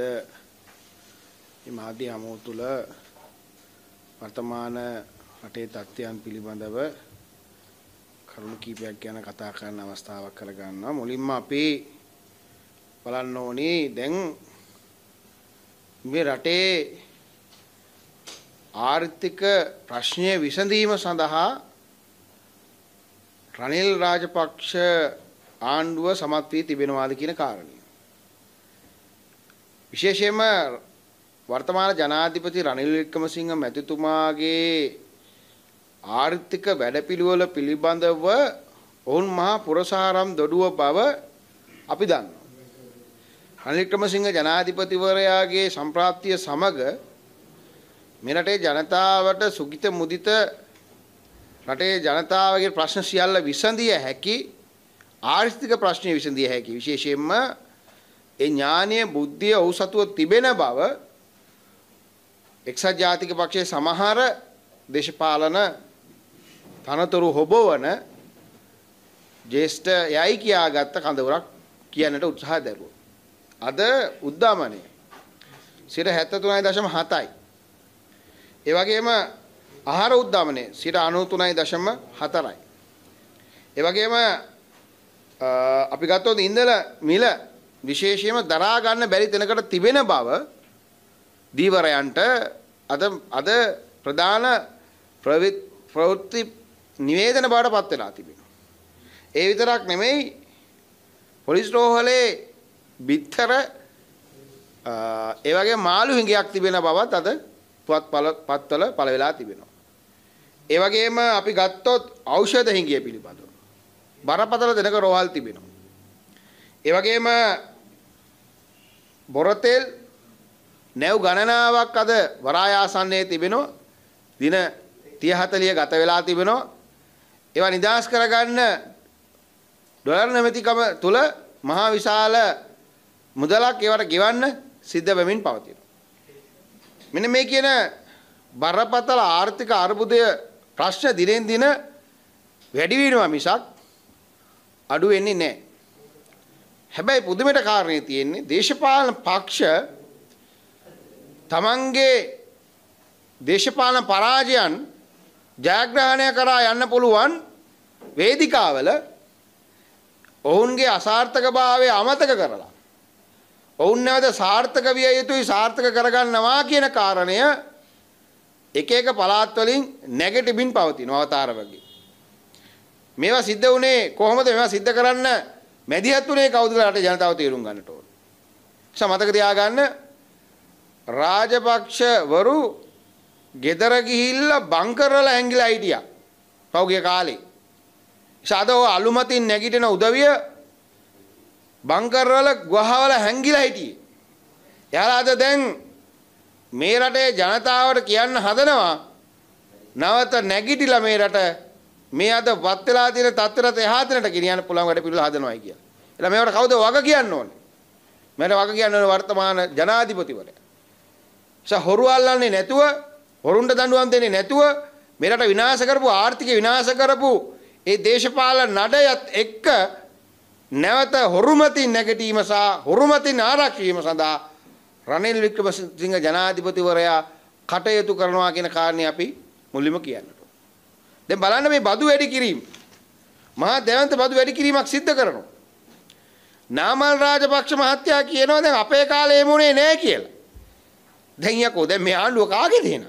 මේ මාධ්‍ය හමුව තුළ වර්තමාන රටේ තත්ත්වයන් පිළිබඳව කරුණු කීපයක් ගැන කතා කරන්න අවස්ථාවක් කරගන්නවා. මුලින්ම අපි බලන්න ඕනේ දැන් මේ රටේ ආර්ථික ප්‍රශ්නය විසඳීම සඳහා රනිල් රාජපක්ෂ ආණ්ඩුව සමත් වී තිබෙනවාද කියන කාරණය. විශේෂයෙන්ම වර්තමාන ජනාධිපති රනිල් වික්‍රමසිංහ මැතිතුමාගේ ආර්ථික වැඩපිළිවෙල පිළිබඳව ඔවුන් මහා පුරසාරම් දොඩුව බව අපි දන්නවා. රනිල් වික්‍රමසිංහ ජනාධිපතිවරයාගේ සම්ප්‍රාප්තිය සමග මෙරටේ ජනතාවට සුගිත මුදිත රටේ ජනතාවගේ ප්‍රශ්න සියල්ල විසඳිය හැකි ආර්ථික ප්‍රශ්නය විසඳිය හැකි විශේෂයෙන්ම ඒ ඥානීය බුද්ධිය ඔහු සතුව තිබෙන බව එක්සත් ජාතික පක්ෂයේ සමහර දේශපාලන තනතුරු හොබවන ජේෂ්ඨ යයි කියාගත්ත කඳවුරක් කියන්නට උත්සාහ දැරුවා. අද උද්දාමනය සිර 73.7යි. ඒ වගේම ආහාර උද්දාමනය සිර 93.4යි. ඒ වගේම අපි ගත්තොත් ඉන්දල මිල විශේෂයෙන්ම දරා ගන්න බැරි තැනකට තිබෙන බව දීවරයන්ට අද අද ප්‍රධාන ප්‍රවෘත්ති නිවේදන බවට පත් වෙලා තිබෙනවා. ඒ විතරක් නෙමෙයි පොලිස් රෝහලේ බිත්තර ඒ වගේ මාළු හිඟයක් තිබෙන බවත් අද පුවත්පත් පත්වල පළ වෙලා තිබෙනවා. ඒ වගේම අපි ගත්තොත් ඖෂධ හිඟිය පිළිබඳව බරපතල දෙනක රෝහල් තිබෙනවා. ඒ වගේම බොරතෙල් නැව් ගණනාවක් අද වරායාසන්නයේ තිබෙනවා. දින 30 40 ගත වෙලා තිබෙනවා. ඒවා නිදාස් කරගන්න ඩොලර් නැමැතිකම තුල මහා විශාල මුදලක් ඒවට ගෙවන්න සිද්ධ වෙමින් පවතිනවා. මෙන්න මේ කියන බරපතල ආර්ථික අර්බුදය ප්‍රශ්න දිනෙන් දින වැඩි වෙනවා මිසක් අඩු වෙන්නේ නැහැ. හැබැයි පුදුමයට කාරණේ තියෙන්නේ දේශපාලන පක්ෂ තමන්ගේ දේශපාලන පරාජයන් ජයග්‍රහණය කරා යන්න පුළුවන් වේදිකාවල ඔවුන්ගේ අසාර්ථකභාවය අමතක කරලා ඔවුන් නැවත සාර්ථක විය යුතුයි සාර්ථක කරගන්නවා කියන කාරණය එක එක පළාත් වලින් නැගටිවින් පවතින අවතාර වගේ මේවා සිද්ධ වුණේ කොහොමද මේවා සිද්ධ කරන්න මැදිහත්ුනේ කවුද කියලා රටේ ජනතාව තේරුම් ගන්නට ඕන. නිසා මතක තියාගන්න රාජපක්ෂවරු ගෙදර ගිහිල්ලා බං කරලා ඇංගිලා හිටියා. පහුගිය කාලේ. ශාද ඔය අලුමතින් නැගිටින උදවිය බං කරවල ගහවල හැංගිලා හිටියේ. එයාලා අද දැන් මේ රටේ ජනතාවට කියන්න හදනවා නැවත නැගිටිලා මේ රට මේ අද වත් වෙලා තියෙන තත්ත්වයට එහා තැනට ගෙනියන්න පුළුවන් වැඩ පිළිවෙල හදනවායි කියලා. එලා මේවට කවුද වග කියන්න ඕනේ? මට වග කියන්න ඕනේ වර්තමාන ජනාධිපතිවරයා. ඒ හොරු අල්ලන්නේ නැතුව, හොරුන්ට දඬුවම් දෙන්නේ නැතුව, මෙරට විනාශ කරපු ආර්ථික විනාශ කරපු ඒ දේශපාලන නඩයත් එක්ක නැවත හොරුමතින් නැගිටීම සහ හොරුමතින් ආරක්ෂා සඳහා රනිල් වික්‍රමසිංහ ජනාධිපතිවරයා කටයුතු කරනවා කියන කාරණේ අපි මුලින්ම කියන්න. දැන් බලන්න මේ බදු වැඩි කිරීම. මහා දේවන්ත බදු වැඩි කිරීමක් සිද්ධ කරනවා. නාමල් රාජපක්ෂ මහත්තයා කියනවා දැන් අපේ කාලේ එමුනේ නෑ කියලා. දැන් යකෝ දැන් මේ ආණ්ඩුව කාගේද එහෙනම්?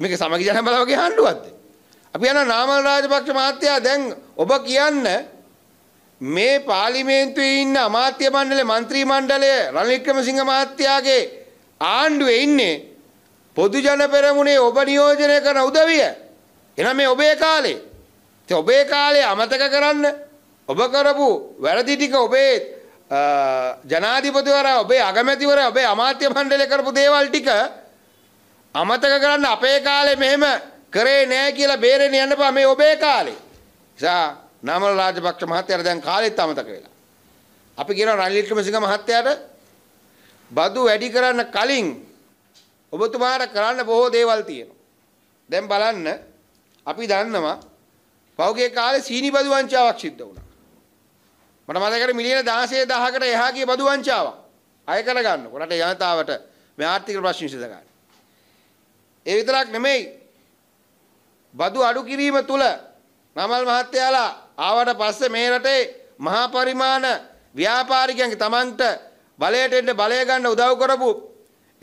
මේක සමගි ජනබලවගේ ආණ්ඩුවක්ද? අපි යනවා නාමල් රාජපක්ෂ මහත්තයා දැන් ඔබ කියන්න මේ පාර්ලිමේන්තුවේ ඉන්න අමාත්‍ය මණ්ඩලේ മന്ത്രി මණ්ඩලය රනිල් වික්‍රමසිංහ මහත්තයාගේ ආණ්ඩුවේ ඉන්නේ පොදු ජන පෙරමුණේ ඔබ නියෝජනය කරන උදවිය එහෙනම් මේ ඔබේ කාලේ. ඉතින් ඔබේ කාලේ අමතක කරන්න ඔබ කරපු වැරදි ටික ඔබේ ජනාධිපතිවරයා ඔබේ අගමැතිවරයා ඔබේ අමාත්‍ය මණ්ඩලය කරපු දේවල් ටික අමතක කරන්න අපේ කාලේ මෙහෙම කරේ නෑ කියලා බේරෙන්න යන්න බා මේ ඔබේ කාලේ. නිසා නාමල් රාජපක්ෂ මහත්තයාට දැන් කාලෙත් අමතක වෙලා. අපි කියනවා රනිල් වික්‍රමසිංහ මහත්තයාට බදු වැඩි කරන්න කලින් ඔබතුමාට කරන්න බොහෝ දේවල් තියෙනවා. දැන් බලන්න අපි දන්නවා පෞගේ කාලේ සීනි බදු වංචාවක් සිද්ධ වුණා. මට මතකයි මිලියන 16000කට එහා ගිය බදු වංචාවක් අය කරගන්න. රටේ ජනතාවට මේ ආර්ථික ප්‍රශ්න විසඳ ගන්න. ඒ විතරක් නෙමෙයි. බදු අඩු කිරීම තුල නමල් මහත්තයාලා ආවට පස්සේ මේ රටේ මහා පරිමාණ ව්‍යාපාරිකයන්ගේ තමන්ට බලයට එන්න බලය ගන්න උදව් කරපු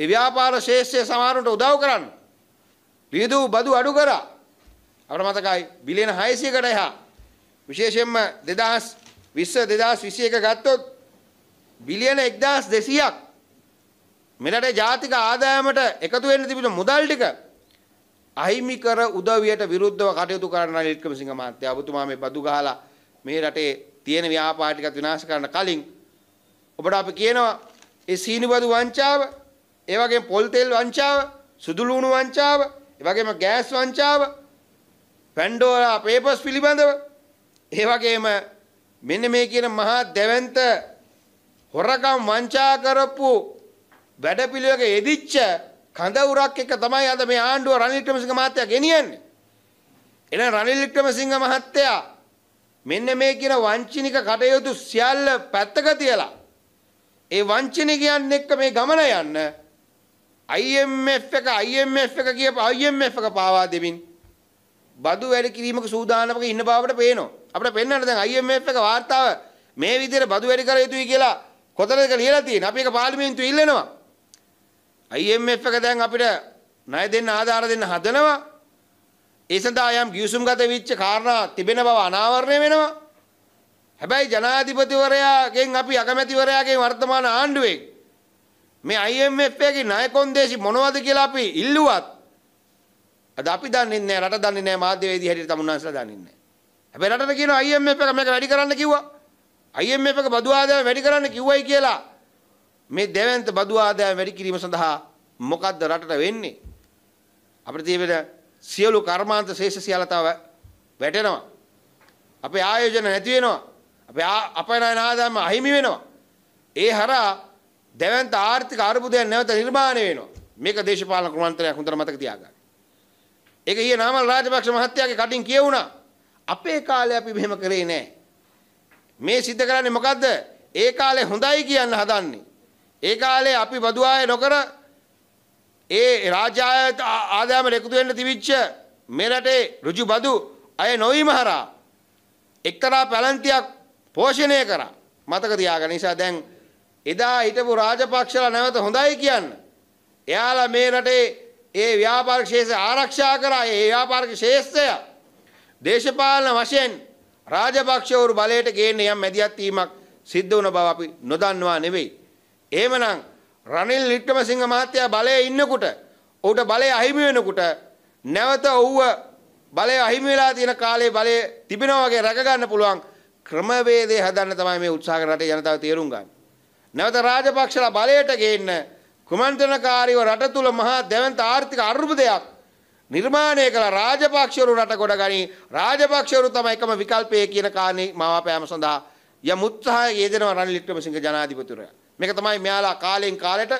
ඒ ව්‍යාපාර ශේෂ්ත්‍රයේ සමහරුන්ට උදව් කරන්න. ලියදූ බදු අඩු කරා. අපට මතකයි බිලියන 600කට එහා විශේෂයෙන්ම 2020 2021 ගත්තොත් බිලියන 1200ක් මෙරටේ ජාතික ආදායමට එකතු වෙන්න තිබුණ මුදල් ටික අහිමි කර උදවියට විරුද්ධව කටයුතු කරන වික්‍රමසිංහ මහත්තයා ඔබතුමා මේ බදු ගහලා මේ රටේ තියෙන ව්‍යාපාර ටිකත් විනාශ කරන්න කලින් ඔබට අපි කියනවා ඒ සීනිබදු වංචාව, ඒ වගේම පොල් තෙල් වංචාව, සුදු ලුණු වංචාව, ඒ වගේම ගෑස් වංචාව පැන්ඩෝලා පේපස් පිළිබඳව ඒ වගේම මෙන්න මේ කියන මහා දෙවන්ත හොරකම් වංචා කරපු වැඩපිළිවෙලක යෙදිච්ච කඳවුරක් එක තමයි අද මේ ආණ්ඩුව රනිල් වික්‍රමසිංහ මහත්තයා ගෙනියන්නේ. එහෙනම් රනිල් වික්‍රමසිංහ මහත්තයා මෙන්න මේ කියන වංචනික කටයුතු සියල්ල පැත්තක තියලා ඒ වංචනිකයන් එක්ක මේ ගමන යන්න IMF එක IMF එක කියප IMF එක පාවා දෙමින් බදු වැඩ කිරීමක සූදානමක ඉන්න බවට පේනවා. අපිට පෙන්වන්න දැන් IMF එක වාර්තාව මේ විදිහට බදු වැඩි කර යුතුයි කියලා කොතනද ලියලා තියෙන්නේ? අපි ඒක පාර්ලිමේන්තුවේ ඉල්ලනවා. IMF එක දැන් අපිට ණය දෙන්න ආධාර දෙන්න හදනවා. ඒ සඳහා යම් ගිවිසුම්ගත වෙච්ච කාරණා තිබෙන බව අනාවරණය වෙනවා. හැබැයි ජනාධිපතිවරයාගෙන් අපි අගමැතිවරයාගෙන් වර්තමාන ආණ්ඩුවේ මේ IMF එකේ ණය කොන්දේසි මොනවද කියලා අපි ඉල්ලුවත් අද අපි දන්නේ නැහැ රට දන්නේ නැහැ මාධ්‍යවේදී හැටියට තමුන්වන්සලා දන්නේ නැහැ. හැබැයි රටට කියනවා IMF එක මේක වැඩි කරන්න කිව්වා. IMF එක බදු ආදායම වැඩි කරන්න කිව්වයි කියලා. මේ දෙවන්ත බදු ආදායම වැඩි කිරීම සඳහා මොකද්ද රටට වෙන්නේ? අපිට තියෙන සියලු කර්මාන්ත ශේෂ සියල්ල තව වැටෙනවා. අපේ ආයෝජන නැති වෙනවා. අපේ අපනයන ආදායම අහිමි වෙනවා. ඒ හරහා දෙවන්ත ආර්ථික අර්බුදයක් නැවත නිර්මාණය වෙනවා. මේක දේශපාලන ක්‍රමාන්තරයක් හොඳට මතක තියාගන්න. ඒක ඊයේ නාමල් රාජපක්ෂ මහත්තයාගේ කටින් කියවුණා. අපේ කාලේ අපි මෙහෙම කරේ නෑ. මේ සිද්ධ කරන්නේ මොකද්ද? ඒ කාලේ හොඳයි කියන්න හදන්නේ. ඒ කාලේ අපි බදුආය නොකර ඒ රාජ්‍ය ආදායම එකතු වෙන්න තිබිච්ච මේ රටේ ඍජු බදු අය නොවීම හරහා එක්තරා පැලන්තියක් පෝෂණය කරා. මතක තියාගන්න නිසා දැන් එදා හිටපු රාජපක්ෂලා නැවත හොඳයි කියන්න. එයාලා මේ රටේ ඒ ව්‍යාපාරික ශේෂය ආරක්ෂා කරා ඒ ව්‍යාපාරික ශේෂය දේශපාලන වශයෙන් රාජපක්ෂවරු බලයට ගේන්න යම් මැදිහත් වීමක් සිද්ධ වුණ බව අපි නොදන්නවා නෙවෙයි. එහෙමනම් රනිල් වික්‍රමසිංහ මහත්තයා බලයේ ඉන්නකොට ඔහුට බලය අහිමි වෙනකොට නැවත ඔහුව බලය අහිමි වෙලා තියෙන කාලේ බලය තිබෙනවා වගේ රැක ගන්න පුළුවන් ක්‍රමවේදය හදන්න තමයි මේ උත්සාහ කරලා ජනතාව තේරුම් ගන්න. නැවත රාජපක්ෂලා බලයට ගේන්න කුමන්ත්‍රණකාරීව රට තුල මහා දැවන්ත ආර්ථික අර්බුදයක් නිර්මාණය කළ රාජපක්ෂවරු රට ගොඩ ගනී රාජපක්ෂවරු තමයි එකම විකල්පය කියන කාරණේ මවාපෑම සඳහා යම් උත්සාහයක යෙදෙනවා රනිල් වික්‍රමසිංහ ජනාධිපතිවරයා. මේක තමයි මෙයාලා කාලෙන් කාලෙට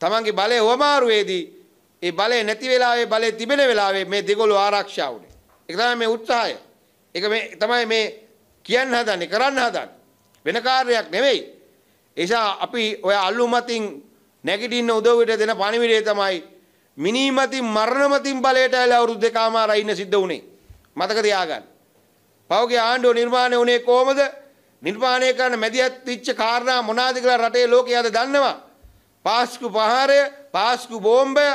තමන්ගේ බලය වමාරුවේදී ඒ බලය නැති වෙලාවේ බලය තිබෙන වෙලාවේ මේ දෙගොල්ලෝ ආරක්ෂා වුණේ. ඒක තමයි මේ උත්සාහය. ඒක මේ තමයි මේ කියන්න හදන්නේ කරන්න හදන්නේ. වෙන කාර්යයක් නෙවෙයි. ඒ නිසා අපි ඔය අල්ලු මතින් නැගිටින්න උදව්වට දෙන පණිවිඩය තමයි මිනීමතින් මරණමතින් බලයට ඇල අවුරුදු දෙකමාරයි ඉන්න සිද්ධ වුණේ. මතක තියාගන්න. පවගේ ආණ්ඩුව නිර්මාණය වුණේ කොහමද? නිර්මාණය කරන මැදිහත් වෙච්ච කාරණා මොනවාද කියලා රටේ ලෝකය අද දන්නවා. පාස්කු ප්‍රහාරය, පාස්කු බෝම්බය,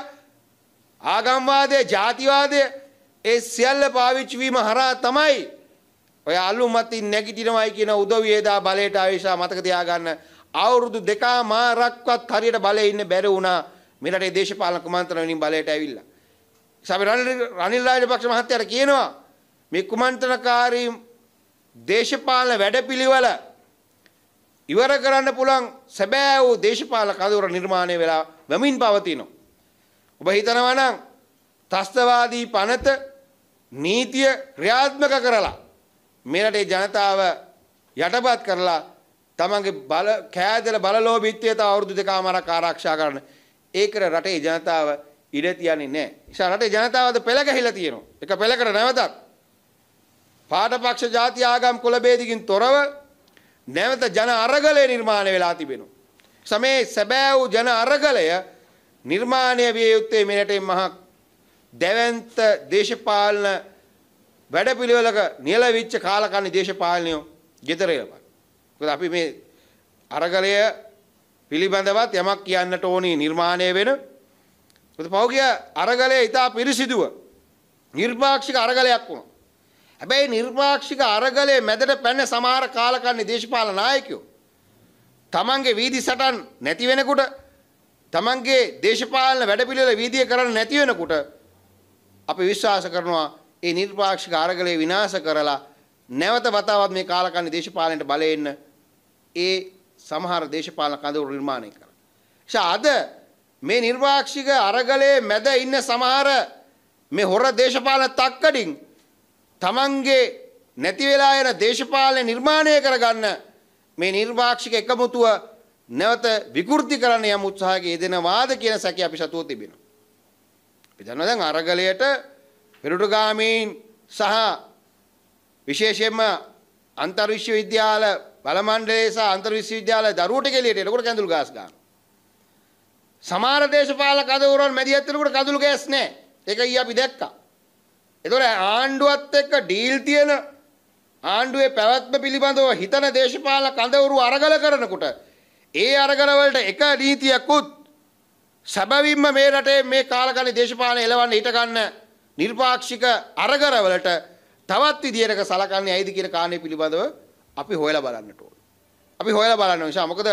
ආගම්වාදය, ජාතිවාදය ඒ සියල්ල පාවිච්චි වීම හරහා තමයි ඔය අලුමතින් නැගිටිනවයි කියන උදවියදා බලයට ආවේශා මතක තියාගන්න අවුරුදු දෙකමාරක්වත් හරියට බලේ ඉන්න බැරි වුණා මේ රටේ දේශපාලන කුමන්ත්‍රණවලින් බලයට ඇවිල්ලා. සබ රනිල් රාජපක්ෂ මහත්තයාට කියනවා මේ කුමන්ත්‍රණකාරී දේශපාලන වැඩපිළිවෙල ඉවර කරන්න පුළුවන් සැබෑ වූ දේශපාලන කඳවුර නිර්මාණය වෙලා වැමින් පවතිනවා. ඔබ හිතනවා නම් ත්‍ස්තවාදී පනත නීතිය ක්‍රියාත්මක කරලා මේ රටේ ජනතාව යටපත් කරලා තමන්ගේ බල කෑදර බලලෝභීත්වය තව අවුරුදු දෙකමාරක් ආරක්ෂා කරන ඒකට රටේ ජනතාව ඉඩ තියන්නේ නැහැ. නිසා රටේ ජනතාවද පෙළ ගැහිලා තියෙනවා. එක පෙළකට නැවතත් පාඩපක්ෂ ಜಾති ආගම් කුල බේදකින් තොරව නැවත ජන අරගලය නිර්මාණය වෙලා තිබෙනවා. සමේ සැබෑ වූ ජන අරගලය නිර්මාණය විය යුත්තේ මෙරටේ මහ දැවැන්ත දේශපාලන වැඩපිළිවෙලක නියලවිච්ච කාලකන්ණි දේශපාලනය ගෙදර එළපා. මොකද අපි මේ අරගලය පිළිබඳවත් යමක් කියන්නට ඕනි නිර්මාණය වෙන. මොකද පෞගිය අරගලය ඊට පිරිසිදුව නිර්මාක්ෂික අරගලයක් වුණා. හැබැයි නිර්මාක්ෂික අරගලයේ මැදට පැන සමහර කාලකන්නේ දේශපාලන නායකයෝ තමන්ගේ වීදි සටන් නැති වෙනකොට තමන්ගේ දේශපාලන වැඩපිළිවෙල වීදිය කරන්න නැති වෙනකොට අපි විශ්වාස කරනවා ඒ නිර්මාක්ෂික අරගලය විනාශ කරලා නැවත වතාවක් මේ කාලකන්නේ දේශපාලනයට බලය එන්න ඒ සමහර දේශපාලන කඳවුරු නිර්මාණය කරා. ඒ අද මේ නිර්වාක්ෂික අරගලයේ මැද ඉන්න සමහර මේ හොර දේශපාලන තක්කඩින් තමන්ගේ නැති වෙලා යන දේශපාලන නිර්මාණය කරගන්න මේ නිර්වාක්ෂික එකමුතුව නැවත විකෘති කරන්න යම් උත්සාහයක යෙදෙනවාද කියන සැකය අපි සතුව තිබෙනවා. අපි දන්නවා දැන් අරගලයට පෙරටුගාමීන් සහ විශේෂයෙන්ම අන්තර් විශ්වවිද්‍යාල බලමණ්ඩලයේ සහ අන්තර් විශ්වවිද්‍යාලයේ දරුවෝ ටික එළියට එනකොට කැඳුළු ගෑස් ගන්න. සමහර දේශපාලක අදවරුන් මැදිහත්වෙනකොට කඳුළු ගෑස් නැහැ. ඒක ඊ අපි දැක්කා. ඒතොර ආණ්ඩුවත් එක්ක ඩීල් තියෙන ආණ්ඩුවේ පැවැත්ම පිළිබඳව හිතන දේශපාලන කඳවුරු අරගල කරනකොට ඒ අරගල වලට එක නීතියකුත් සැබවින්ම මේ රටේ මේ කාලකණ්ණි දේශපාලන එළවන්න ඊට ගන්න නිර්පාක්ෂික අරගල වලට තවත් විදියකට සලකන්නේ ඇයිද කියන කාරණේ පිළිබඳව අපි හොයලා බලන්නට ඕන. අපි හොයලා බලන්න නිසා මොකද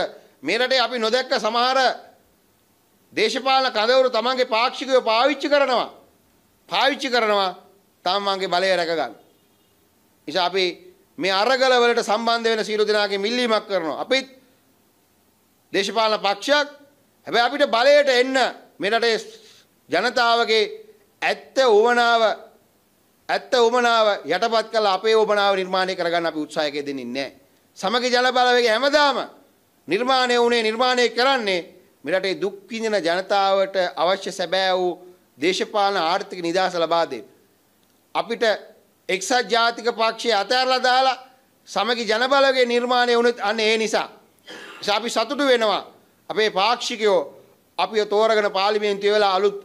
මේ රටේ අපි නොදැක්ක සමහර දේශපාලන කඳවුරු තමන්ගේ පාක්ෂිකයෝ පාවිච්චි කරනවා. පාවිච්චි කරනවා තමන්ගේ බලය රැක ගන්න. නිසා අපි මේ අරගල වලට සම්බන්ධ වෙන සියලු දෙනාගේ මිල්ලීමක් කරනවා. අපිත් දේශපාලන පක්ෂයක් හැබැයි අපිට බලයට එන්න මේ රටේ ජනතාවගේ ඇත්ත උවණාව ඇත්ත උමනාව යටපත් කළ අපේ උමනාව නිර්මාණය කරගන්න අපි උත්සාහයක දෙන්නේ නැහැ. සමගි ජන බලවේගය හැමදාම නිර්මාණය වුණේ නිර්මාණය කරන්නේ මෙරටේ දුක් විඳින ජනතාවට අවශ්‍ය සැබෑ වූ දේශපාලන ආර්ථික නිදහස ලබා දෙන්න. අපිට එක්සත් ජාතික පක්ෂය අතහැරලා දාලා සමගි ජන බලවේගය නිර්මාණය වුණත් අන්න ඒ නිසා. අපි සතුටු වෙනවා අපේ පාක්ෂිකයෝ අපිව තෝරගෙන පාර්ලිමේන්තුවේ වෙලා අලුත්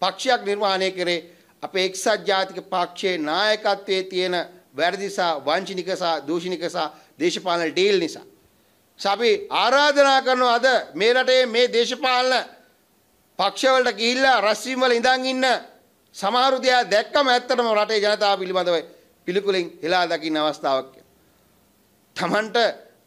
පක්ෂයක් නිර්මාණය කරේ අපේ එක්සත් ජාතික පක්ෂයේ නායකත්වයේ තියෙන වැරදිසා වංචනිකසා දූෂණිකසා දේශපාලන ඩීල් නිසා. අපි ආරාධනා කරනවා අද මේ රටේ මේ දේශපාලන පක්ෂවලට ගිහිල්ලා රැස්වීම් වල ඉඳන් ඉන්න සමහරු දෙයා දැක්කම ඇත්තටම රටේ ජනතාව පිළිබඳව පිළිකුලෙන් හෙලා දකින්න අවස්ථාවක්. තමන්ට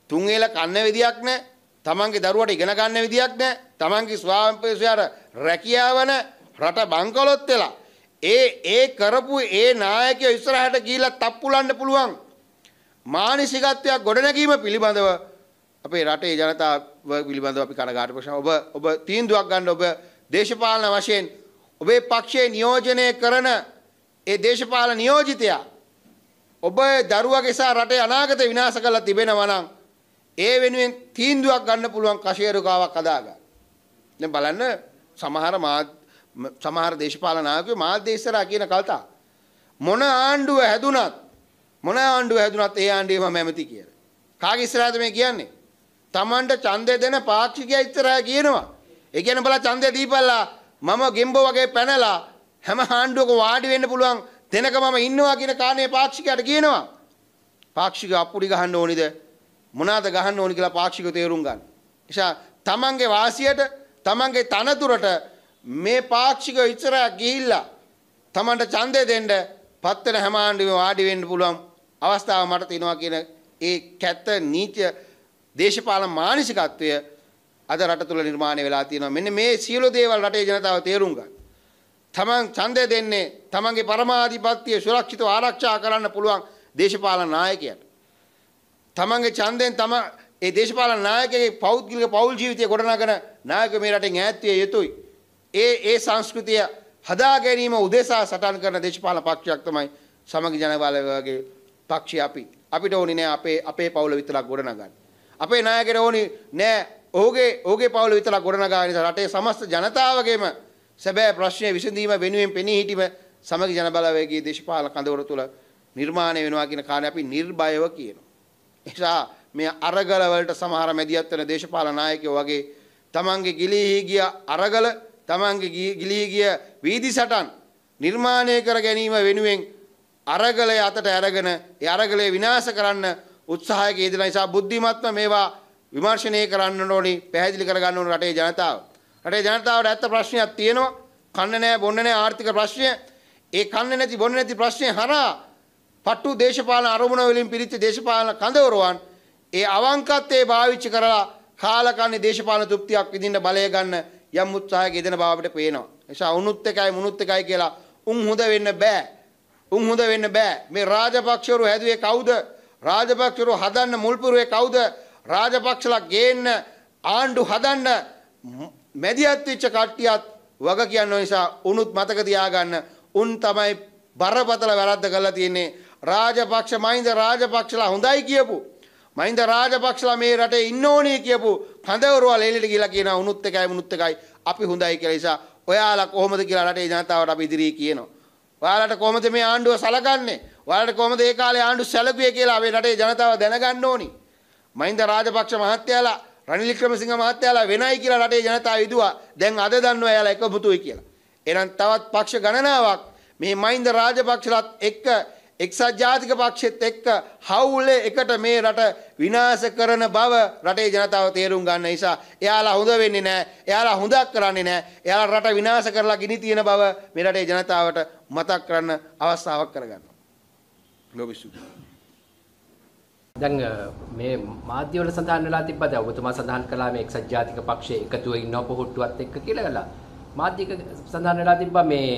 තුන් වේල කන්න විදියක් නැහැ. තමන්ගේ දරුවට ඉගෙන ගන්න විදියක් නැහැ. තමන්ගේ ස්වාමිපේසයාට රැකියාව නැ රට බංකොලොත් වෙලා ඒ ඒ කරපු ඒ නායකය ඉස්සරහට ගිහිලා තප්පුලන්න පුළුවන් මානසිකත්වයක් ගොඩනැගීම පිළිබඳව අපේ රටේ ජනතාව පිළිබඳව අපි කනගාටු ප්‍රශ්න ඔබ ඔබ තීන්දුවක් ගන්න ඔබ දේශපාලන වශයෙන් ඔබේ පක්ෂයේ නියෝජනය කරන ඒ දේශපාලන නියෝජිතයා ඔබ දරුවගේ සහ රටේ අනාගතය විනාශ කරලා තිබෙනවා නම් ඒ වෙනුවෙන් තීන්දුවක් ගන්න පුළුවන් කෂේරුකාවක් අදාගන්න. දැන් බලන්න සමහර මා සමහර දේශපාලන නායකයෝ මාධ්‍ය ඉස්සරහා කියන කල්තා මොන ආණ්ඩුව හැදුනත් මොන ආණ්ඩුව හැදුනත් ඒ ආණ්ඩුවේ මම ඇමති කියලා. කාගේ ඉස්සරහද මේ කියන්නේ? Tamanට ඡන්දය දෙන පාක්ෂිකයා ඉස්සරහා කියනවා. ඒ කියන්නේ බලා ඡන්දය දීපල්ලා මම ගෙම්බෝ වගේ පැනලා හැම ආණ්ඩුවක වාඩි වෙන්න පුළුවන් තැනක මම ඉන්නවා කියන කාණේ පාක්ෂිකයාට කියනවා. පාක්ෂික අප්පුඩි ගහන්න ඕනිද? මොනවාද ගහන්න ඕනි කියලා පාක්ෂිකව තේරුම් ගන්න. එෂා තමන්ගේ වාසියට තමන්ගේ තනතුරට මේ පාක්ෂික ඉස්සරහ ගිහිල්ලා Tamanට ඡන්දය දෙන්න පත්තර හැම ආණ්ඩුවෙම වාඩි වෙන්න පුළුවන් අවස්ථාව මට තිනවා කියන ඒ කැත නීත්‍ය දේශපාලන මානසිකත්වය අද රට තුල නිර්මාණය වෙලා තියෙනවා. මෙන්න මේ සියලු දේවල් රටේ ජනතාව තේරුම් ගන්න. තමන් ඡන්දය දෙන්නේ තමන්ගේ පරමාධිපත්‍ය සුරක්ෂිතව ආරක්ෂා කරන්න පුළුවන් දේශපාලන නායකයාට. තමන්ගේ ඡන්දයෙන් තම ඒ දේශපාලන නායකගේ පෞද්ගලික පෞල් ජීවිතය ගොඩනගන නායක මේ රටෙන් ඈත් විය යුතුයි. ඒ ඒ සංස්කෘතිය හදා ගැනීම උදෙසා සටන් කරන දේශපාලන පක්ෂයක් තමයි සමගි ජනබලවගේ පක්ෂය අපි. අපිට ඕනි නෑ අපේ අපේ පවුල විතරක් ගොඩනගන්න. අපේ නායකයට ඕනි නෑ ඔහුගේ ඔහුගේ පවුල විතරක් ගොඩනගා නිසා රටේ සමස්ත ජනතාවගේම සැබෑ ප්‍රශ්නය විසඳීම වෙනුවෙන් පෙනී සිටීම සමගි ජනබලවේගයේ දේශපාලන කඳවුර තුළ නිර්මාණය වෙනවා කියන කාරණේ අපි නිර්භයව කියනවා. එසා මේ අරගල වලට සමහර මැදිහත් වෙන දේශපාලන නායකයෝ වගේ තමන්ගේ ගිලීහි ගිය අරගල තමන්ගේ ගිලී ගිය වීදි සටන් නිර්මාණය කර ගැනීම වෙනුවෙන් අරගලය අතට අරගෙන ඒ අරගලය විනාශ කරන්න උත්සාහයක යෙදෙන නිසා බුද්ධිමත්ව මේවා විමර්ශනය කරන්න ඕනි පැහැදිලි කරගන්න ඕන රටේ ජනතාව. රටේ ජනතාවට ඇත්ත ප්‍රශ්නයක් තියෙනවා. කන්න නැහැ බොන්න නැහැ ආර්ථික ප්‍රශ්නය. ඒ කන්න නැති බොන්න නැති ප්‍රශ්නය හරහා පට්ටු දේශපාලන අරමුණ වලින් පිරිච්ච දේශපාලන කඳවුරුවන් ඒ අවංකත්වයේ භාවිතා කරලා කාලකන්ණි දේශපාලන තෘප්තියක් විඳින්න බලය ගන්න යම් උත්සාහයක යෙදෙන බව අපිට පේනවා. නිසා උනුත් එකයි මුනුත් එකයි කියලා උන් හොඳ වෙන්න බෑ. උන් හොඳ වෙන්න බෑ. මේ රාජපක්ෂවරු හැදුවේ කවුද? රාජපක්ෂවරු හදන්න මුල්පුරුවේ කවුද? රාජපක්ෂලා ගේන්න ආණ්ඩු හදන්න මැදිහත් වෙච්ච කට්ටියත් වග කියන නිසා උනුත් මතක තියාගන්න උන් තමයි බරපතල වැරද්ද කරලා තියෙන්නේ. රාජපක්ෂ මයින්ද රාජපක්ෂලා හොඳයි කියපු මහින්ද රාජපක්ෂලා මේ රටේ ඉන්න ඕනේ කියපු කඳවරුවා ලේලෙට ගිහිලා කියනවා උනුත් එකයි මුනුත් එකයි අපි හොඳයි කියලා නිසා ඔයාලා කොහොමද කියලා රටේ ජනතාවට අපි ඉදිරියේ කියනවා. ඔයාලට කොහොමද මේ ආණ්ඩුව සලකන්නේ? ඔයාලට කොහොමද ඒ කාලේ ආණ්ඩු සැලකුවේ කියලා අපේ රටේ ජනතාව දැනගන්න ඕනි. මහින්ද රාජපක්ෂ මහත්තයාලා රනිල් වික්‍රමසිංහ මහත්තයාලා වෙනයි කියලා රටේ ජනතාව ඉදුවා. දැන් අද දන්නවා එයාලා එකමුතුයි කියලා. එහෙනම් තවත් පක්ෂ ගණනාවක් මේ මහින්ද රාජපක්ෂලත් එක්ක එක්සත් ජාතික පක්ෂෙත් එක්ක හවුලේ එකට මේ රට විනාශ කරන බව රටේ ජනතාව තේරුම් ගන්න නිසා එයාලා හොඳ වෙන්නේ නැහැ. එයාලා හොඳක් කරන්නේ නැහැ. එයාලා රට විනාශ කරලා ගිනි තියන බව මේ රටේ ජනතාවට මතක් කරන්න අවස්ථාවක් කරගන්න. ලොබිසු දැන් මේ මාධ්‍යවල සඳහන් වෙලා තිබ්බද ඔබතුමා සඳහන් කළා මේ එක්සත් ජාතික පක්ෂයේ එකතුව ඉන්නව පොහොට්ටුවත් එක්ක කියලා. මාධ්‍යික සඳහන් වෙලා තිබ්බා මේ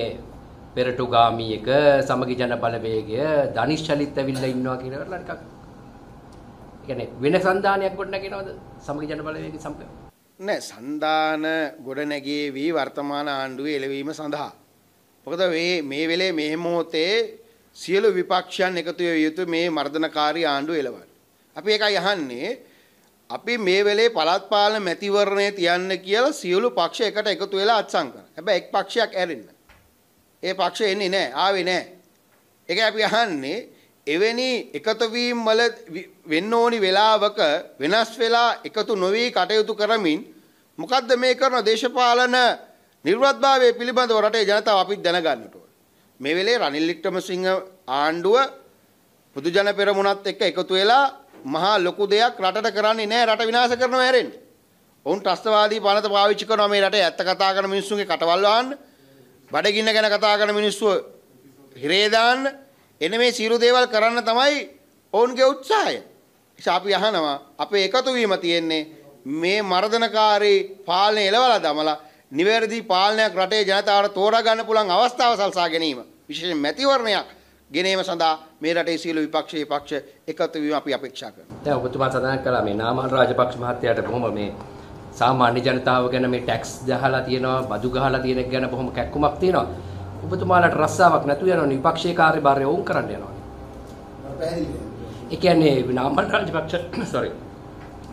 පෙරටුගාමී එක සමගි ජන බලවේගය ධනිශ්චලිත් ඇවිල්ලා ඉන්නවා කියන කරලා නිකන් කියන්නේ වෙන සන්දානයක් ගොඩනගෙනවද සමගි ජන බලවේගය සම්බන්ධ නෑ සන්දාන ගොඩනැගීවි වර්තමාන ආණ්ඩුවේ එළවීම සඳහා මොකද මේ මේ වෙලේ මේ මොහොතේ සියලු විපක්ෂයන් එකතු වෙ යුතු මේ මර්ධනකාරී ආණ්ඩුව එළවන්න අපි ඒකයි අහන්නේ අපි මේ වෙලේ පළාත් පාලන මැතිවරණය තියන්න කියලා සියලු පක්ෂ එකට එකතු වෙලා අත්සන් කරනවා හැබැයි එක් පක්ෂයක් ඇරෙන්න ඒ පක්ෂ එන්නේ නැහැ, ආවේ නැහැ. ඒක අපි අහන්නේ එවැනි එකතු වීම වල වෙන්න ඕනි වෙලාවක වෙනස් වෙලා එකතු නොවි කටයුතු කරමින් මොකද්ද මේ කරන දේශපාලන නිර්වත්භාවය පිළිබඳව රටේ ජනතාව අපිත් දැනගන්නට ඕනේ. මේ වෙලේ රනිල් වික්‍රමසිංහ ආණ්ඩුව පුදු ජන පෙරමුණත් එක්ක එකතු වෙලා මහා ලොකු දෙයක් රටට කරන්නේ නැහැ රට විනාශ කරනවා හැරෙන්නේ. ඔවුන් ත්‍රස්තවාදී පනත පාවිච්චි කරනවා මේ රටේ ඇත්ත කතා කරන මිනිස්සුන්ගේ කටවල් වහන්න. බඩගින්න ගැන කතා කරන මිනිස්සු හිරේ දාන්න එන මේ සියලු දේවල් කරන්න තමයි ඔවුන්ගේ උත්සාහය. අපි අහනවා අපේ එකතු වීම තියෙන්නේ මේ මර්ධනකාරී පාලනය එළවලා දමලා නිවැරදි පාලනයක් රටේ ජනතාවට තෝරා ගන්න පුළුවන් අවස්ථාව සලසා ගැනීම විශේෂයෙන් මැතිවරණයක් ගෙනීම සඳහා මේ රටේ සීල විපක්ෂයේ පක්ෂ එකතු වීම අපි අපේක්ෂා කරනවා. දැන් ඔබතුමා සඳහන් කළා මේ නාමල් රාජපක්ෂ මහත්තයාට බොහොම මේ සාමාන්‍ය ජනතාව ගැන මේ ටැක්ස් දහලා තියෙනවා බදු ගහලා තියෙන එක ගැන බොහොම කැක්කුමක් තියෙනවා. ඔබතුමාලට රස්සාවක් නැතු වෙනවා විපක්ෂයේ කාර්යභාරය වුන් කරන්න යනවා. ඒ කියන්නේ නාමල් රාජපක්ෂ sorry.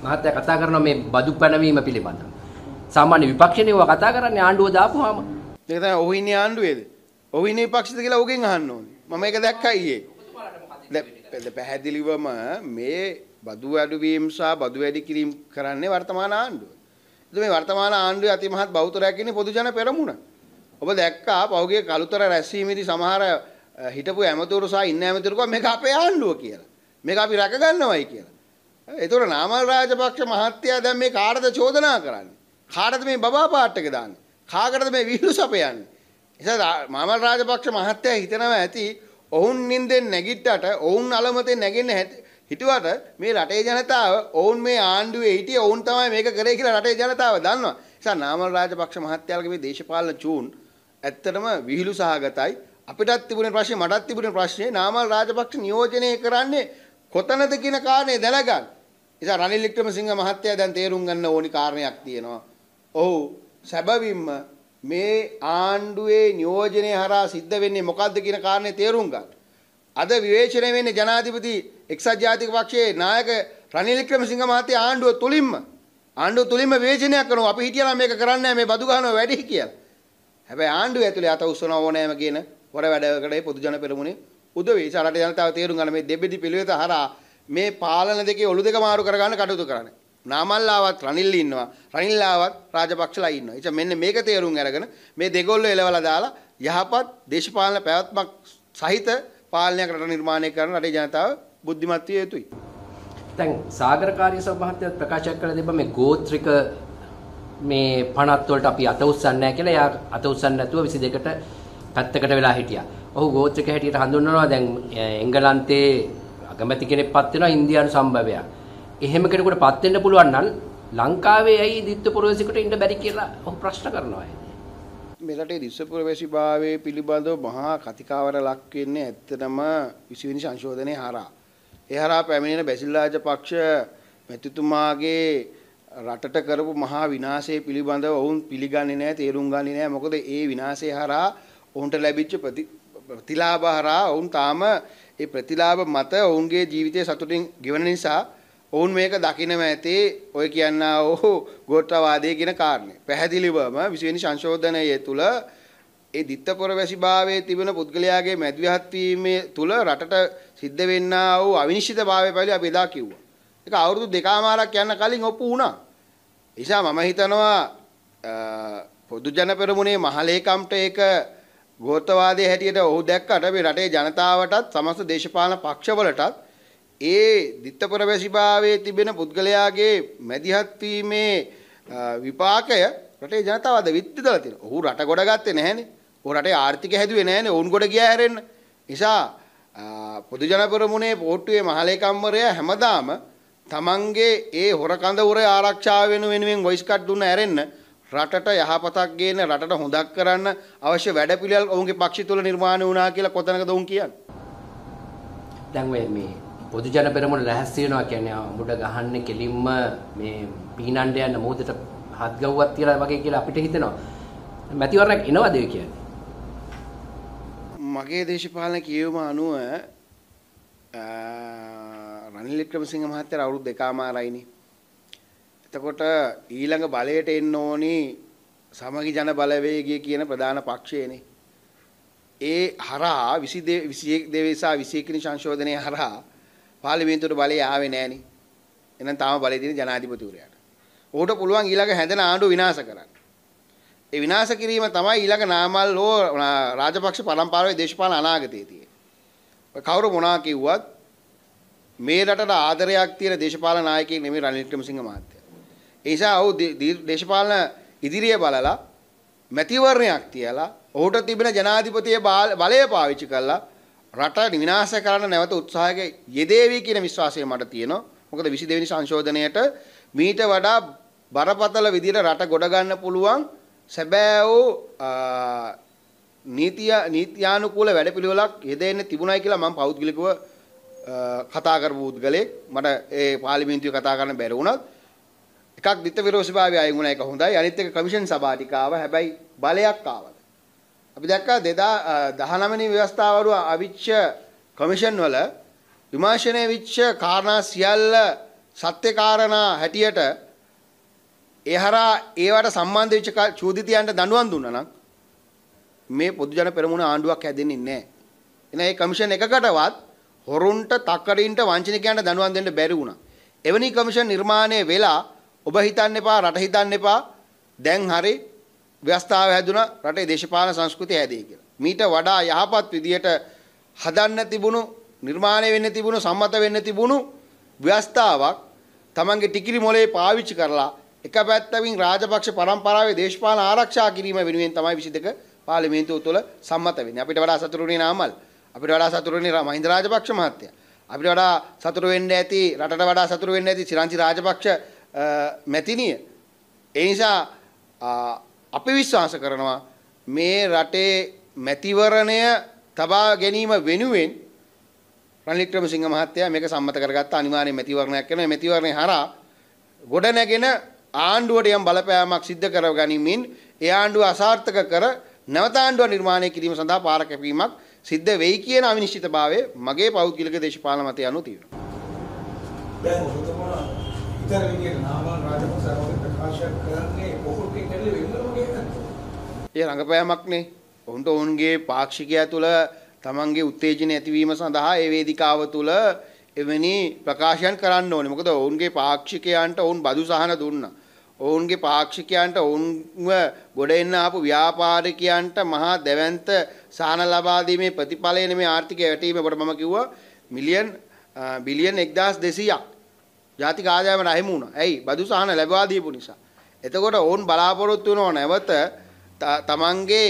මහත්තයා කතා කරනවා මේ බදු පැනවීම පිළිබඳව. සාමාන්‍ය විපක්ෂනේ ඔවා කතා කරන්නේ ආණ්ඩුව දාපුවාම. ඒක තමයි ඔහු ඉන්නේ ආණ්ඩුවේද? ඔහු ඉන්නේ විපක්ෂද කියලා ඔගෙන් අහන්න ඕනේ. මම ඒක දැක්කා ඊයේ. පැහැදිලිවම මේ බදු අඩුවීම් සහ බදු වැඩි කිරීම කරන්නේ වර්තමාන ආණ්ඩුව. ඉතින් මේ වර්තමාන ආණ්ඩුවේ අතිමහත් බෞතරයක් ඉන්නේ පොදුජන පෙරමුණ. ඔබ දැක්කා පහුගිය කලුතර රැස්වීමේදී සමහර හිටපු ඇමතුරු සහ ඉන්න ඇමතුරුකෝ මේක අපේ ආණ්ඩුව කියලා. මේක අපි රැක ගන්නවයි කියලා. ඒතකොට නාමල් රාජපක්ෂ මහත්තයා දැන් මේ කාටද චෝදනා කරන්නේ? කාටද මේ බබා පාට්ටක දාන්නේ? කාකටද මේ විහිළු සපයන්නේ? එසද නාමල් රාජපක්ෂ මහත්තයා හිතනවා ඇති ඔවුන් නින්දෙන් නැගිට්ටට ඔවුන් අලමතෙන් නැගෙන්න හිතුවට මේ රටේ ජනතාව ඔවුන් මේ ආණ්ඩුවේ හිටිය ඔවුන් තමයි මේක කරේ කියලා රටේ ජනතාව දන්නවා. නිසා නාමල් රාජපක්ෂ මහත්තයාලගේ මේ දේශපාලන චූන් ඇත්තටම විහිළු සහගතයි. අපිටත් තිබුණේ ප්‍රශ්නේ මටත් තිබුණේ ප්‍රශ්නේ නාමල් රාජපක්ෂ නියෝජනය කරන්නේ කොතනද කියන කාරණේ දැනගන්න. නිසා රනිල් වික්‍රමසිංහ මහත්තයා දැන් තේරුම් ගන්න ඕනි කාරණයක් තියෙනවා. ඔහු සැබවින්ම මේ ආණ්ඩුවේ නියෝජනය හරහා සිද්ධ වෙන්නේ මොකද්ද කියන කාරණේ තේරුම් ගන්න. අද විවේචනය වෙන්නේ ජනාධිපති එක්සත් ජාතික පක්ෂයේ නායක රනිල් වික්‍රමසිංහ මහත්තයා ආණ්ඩුව තුලින්ම ආණ්ඩුව තුලින්ම විවේචනයක් කරනවා. අපි හිතියනම් මේක කරන්නේ නැහැ මේ බදු ගන්නවා වැඩි කියලා. හැබැයි ආණ්ඩුව ඇතුලේ අත උස්සන ඕනෑම කියන වර වැඩකටේ පොදු ජන පෙරමුණේ උදවි සරට ජනතාව තේරුම් ගන්න මේ දෙබෙඩි පිළිවෙත හරහා මේ පාලන දෙකේ ඔළු දෙක මාරු කරගන්න කටයුතු කරන්නේ. නාමල්ලාවත් රනිල් ඉන්නවා. රනිල්ලාවත් රාජපක්ෂලා ඉන්නවා. එච මෙන්න මේක තේරුම් අරගෙන මේ දෙගොල්ලෝ එලවලා දාලා යහපත් දේශපාලන පැවැත්මක් සහිත පාලනයක් රට නිර්මාණය කරන රටේ ජනතාව බුද්ධිමත් විය යුතුයි. දැන් සාගර කාර්ය සභාපතියත් ප්‍රකාශ කළ තිබ්බ මේ ගෝත්‍රික මේ පණත් වලට අපි අත උස්සන්නේ නැහැ කියලා එයා අත උස්සන්නේ නැතුව 22ට පැත්තකට වෙලා හිටියා. ඔහු ගෝත්‍රික හැටියට හඳුන්වනවා දැන් එංගලන්තයේ අගමැති කෙනෙක් පත් වෙනවා ඉන්දියානු සම්භවයා. එහෙම කෙනෙකුට පත් වෙන්න පුළුවන් නම් ලංකාවේ ඇයි දිත්ත පුරවැසියෙකුට ඉන්න බැරි කියලා ඔහු ප්‍රශ්න කරනවා. මෙරටේ දිස්ස පුරවැසිභාවයේ පිළිබඳව මහා කතිකාවර ලක් වෙන්නේ ඇත්තටම 20 වෙනි සංශෝධනයේ හරහා. ඒ හරහා පැමිණෙන බැසිල් රාජපක්ෂ මෙතුමාගේ රටට කරපු මහා විනාශය පිළිබඳව ඔවුන් පිළිගන්නේ නැහැ, තේරුම් ගන්නේ නැහැ. මොකද ඒ විනාශය හරහා ඔවුන්ට ලැබිච්ච ප්‍රතිලාභ හරහා ඔවුන් තාම ඒ ප්‍රතිලාභ මත ඔවුන්ගේ ජීවිතය සතුටින් ගෙවන නිසා ඔවුන් මේක දකිනම ඇති ඔය කියන්නා ඕ ගෝඨවාදී කියන කාරණය. පැහැදිලිවම 20 වෙනි සංශෝධනයේ තුල ඒ ditthපොර වැසිභාවයේ තිබෙන පුද්ගලයාගේ මැදිහත් වීමේ තුල රටට සිද්ධ වෙන්නා වූ අවිනිශ්චිතභාවය පිළිබඳව අපි එදා කිව්වා. ඒක අවුරුදු දෙකමාරක් යන කලින් ඔප්පු වුණා. නිසා මම හිතනවා පොදු ජන පෙරමුණේ මහලේකම්ට ඒක ගෝත්‍රවාදයේ හැටියට ඔහු දැක්කට මේ රටේ ජනතාවටත් සමස්ත දේශපාලන පක්ෂවලටත් ඒ ditthපරවැසිභාවයේ තිබෙන පුද්ගලයාගේ මැදිහත් වීමේ විපාකය රටේ ජනතාව අද විද්දලා තියෙනවා. ඔහු රට ගොඩ ගත්තේ නැහනේ. ඔහු රටේ ආර්ථික හැදුවේ නැහනේ. ඔවුන් ගොඩ ගියා හැරෙන්න. නිසා පොදු ජනපරමුණේ පෝට්ටුවේ මහලේකම්වරයා හැමදාම තමන්ගේ ඒ හොර කඳ උරේ ආරක්ෂාව වෙන වෙනුවෙන් වොයිස් කට් දුන්න ඇරෙන්න රටට යහපතක් ගේන රටට හොඳක් කරන්න අවශ්‍ය වැඩපිළිවෙල ඔවුන්ගේ පක්ෂය තුළ නිර්මාණය වුණා කියලා කොතනකද ඔවුන් කියන්නේ? දැන් මේ පොදුජන පෙරමුණ ලැහැස්ති වෙනවා කියන්නේ මුඩ ගහන්නේ කෙලින්ම මේ පීනන්න යන මොහොතට හත් ගව්වක් තියලා වගේ කියලා අපිට හිතෙනවා. මැතිවරණක් එනවද ඒ කියන්නේ? මගේ දේශපාලන කියවීම අනුව රනිල් වික්‍රමසිංහ මහත්තයා අවුරුදු දෙකමාරයිනේ. එතකොට ඊළඟ බලයට එන්න ඕනි සමගි ජන බලවේගය කියන ප්‍රධාන පක්ෂයනේ. ඒ හරහා 22 22 සහ 21 වෙනි සංශෝධනයේ හරහා පාර්ලිමේන්තුවට බලය ආවේ නැහනේ. එහෙනම් තාම බලය තියෙන ජනාධිපතිවරයාට. ඔහුට පුළුවන් ඊළඟ හැදෙන ආණ්ඩුව විනාශ කරන්න. ඒ විනාශ කිරීම තමයි ඊළඟ නාමල් හෝ රාජපක්ෂ පරම්පරාවේ දේශපාලන අනාගතයේ තියෙන්නේ. කවුරු මොනවා කිව්වත් මේ රටට ආදරයක් තියෙන දේශපාලන නායකයෙක් නෙමෙයි රනිල් වික්‍රමසිංහ මහත්තයා. ඒ නිසා ඔහු දේශපාලන ඉදිරිය බලලා මැතිවරණයක් තියලා ඔහුට තිබෙන ජනාධිපතියේ බලය පාවිච්චි කරලා රට විනාශ කරන්න නැවත උත්සාහයක යෙදේවි කියන විශ්වාසය මට තියෙනවා. මොකද 22 වෙනි සංශෝධනයට මීට වඩා බරපතල විදිහට රට ගොඩ ගන්න පුළුවන් සැබෑ වූ නීතිය නීත්‍යානුකූල වැඩපිළිවෙලක් යෙදෙන්න තිබුණයි කියලා මම පෞද්ගලිකව කතා කරපු පුද්ගලෙක් මට ඒ පාර්ලිමේන්තුවේ කතා කරන්න බැරි වුණත් එකක් දිත්ත විරෝධභාවය අයින් වුණා එක හොඳයි අනිත් එක කමිෂන් සභාතිකාව හැබැයි බලයක් ආවා අපි දැක්කා 2019 වෙනි ව්‍යවස්ථාවරු අවිච්ඡ කොමිෂන් වල විමර්ශනයේ විච්ඡ කාරණා සියල්ල සත්‍ය කාරණා හැටියට ඒ හරහා ඒවට සම්බන්ධ වෙච්ච චූදිතයන්ට දඬුවම් දුන්නා නම් මේ පොදු ජන පෙරමුණ ආණ්ඩුවක් හැදෙන්නේ නැහැ. එහෙනම් මේ කොමිෂන් එකකටවත් හොරුන්ට, තකරින්ට, වංචනිකයන්ට දඬුවම් දෙන්න බැරි වුණා. එවැනි කොමිෂන් නිර්මාණය වෙලා ඔබ හිතන්න එපා, රට හිතන්න එපා. දැන් හරි ව්‍යවස්ථාව හැදුනා රටේ දේශපාලන සංස්කෘතිය හැදේ කියලා. මීට වඩා යහපත් විදියට හදන්න තිබුණු නිර්මාණය වෙන්න තිබුණු සම්මත වෙන්න තිබුණු ව්‍යවස්ථාවක් තමන්ගේ ටිකිරි මොලේ පාවිච්චි කරලා එක පැත්තකින් රාජපක්ෂ පරම්පරාවේ දේශපාලන ආරක්ෂා කිරීම වෙනුවෙන් තමයි 22 පාර්ලිමේන්තුව තුළ සම්මත වෙන්නේ. අපිට වඩා සතුටුුනේ නාමල්. අපිට වඩා සතුටුුනේ මහින්ද රාජපක්ෂ මහත්තයා. අපිට වඩා සතුටු වෙන්න ඇති රටට වඩා සතුටු වෙන්න ඇති සිරංචි රාජපක්ෂ මැතිණිය. ඒ නිසා අපි විශ්වාස කරනවා මේ රටේ මැතිවරණය තබා ගැනීම වෙනුවෙන් රනිල් වික්‍රමසිංහ මහත්තයා මේක සම්මත කරගත්ත අනිවාර්ය මැතිවරණයක් වෙනවා. මේ මැතිවරණය හරහා ගොඩනැගෙන ආණ්ඩුවට යම් බලපෑමක් සිද්ධ කරගනිමින් ඒ ආණ්ඩුව අසාර්ථක කර නැවත ආණ්ඩුව නිර්මාණය කිරීම සඳහා පාර කැපීමක් සිද්ධ වෙයි කියන අවිනිශ්චිතභාවය මගේ පෞද්ගලික දේශපාලන මතය අනුව තියෙනවා. දැන් ඔබතුමා ඉතර විදියට නාමල් ඒ රඟපෑමක්නේ. ඔවුන්ට ඔවුන්ගේ පාක්ෂිකයා තුළ තමන්ගේ උත්තේජන ඇතිවීම සඳහා ඒ වේදිකාව තුළ එවැනි ප්‍රකාශයන් කරන්න ඕනේ. මොකද ඔවුන්ගේ පාක්ෂිකයන්ට ඔවුන් බදු සහන දුන්නා. ඔවුන්ගේ පාක්ෂිකයන්ට ඔවුන්ව ගොඩ එන්න ආපු ව්‍යාපාරිකයන්ට මහා දැවැන්ත සහන ලබා දීමේ ප්‍රතිඵලයනේ මේ ආර්ථිකය වැටීම. ඔබට මම කිව්වා මිලියන් බිලියන් 1200ක් ජාතික ආදායම රහිමු වුණා. ඇයි? බදු සහන ලැබවා දීපු නිසා. එතකොට ඔවුන් බලාපොරොත්තු වෙනව නැවත තමන්ගේ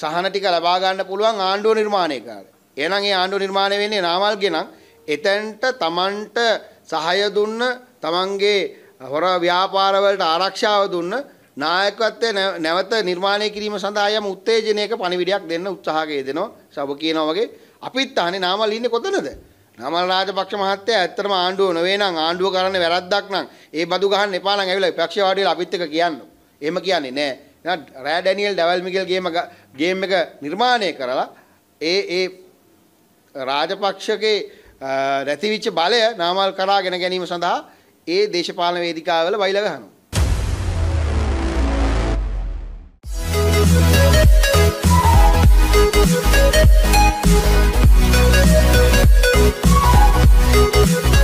සහන ටික ලබා ගන්න පුළුවන් ආණ්ඩුව නිර්මාණය කරලා. එහෙනම් ඒ ආණ්ඩුව නිර්මාණය වෙන්නේ නාමල්ගේ නම් එතෙන්ට තමන්ට සහාය දුන්න තමන්ගේ හොර ව්‍යාපාර වලට ආරක්ෂාව දුන්න නායකත්වය නැවත නිර්මාණය කිරීම සඳහා යම් උත්තේජනයක පණිවිඩයක් දෙන්න උත්සාහය දෙනවා. සබ කියනවා වගේ අපිත් අහන්නේ නාමල් ඉන්නේ කොතනද? නාමල් රාජපක්ෂ මහත්තයා ඇත්තටම ආණ්ඩුව නොවේ නම් ආණ්ඩුව කරන්නේ වැරද්දක් නම් ඒ බදු ගහන්න එපා නම් ඇවිල්ලා විපක්ෂ වාඩිලා අපිත් එක කියන්න. එහෙම කියන්නේ නැහැ. එහෙනම් රෑ ඩැනියෙල් ඩවල් මිගෙල් ගේම ගේම් එක නිර්මාණය කරලා ඒ ඒ රාජපක්ෂගේ රැතිවිච්ච බලය නාමල් කරාගෙන ගැනීම සඳහා ඒ දේශපාලන වේදිකාවල බයිලා ගහනවා. Thank you.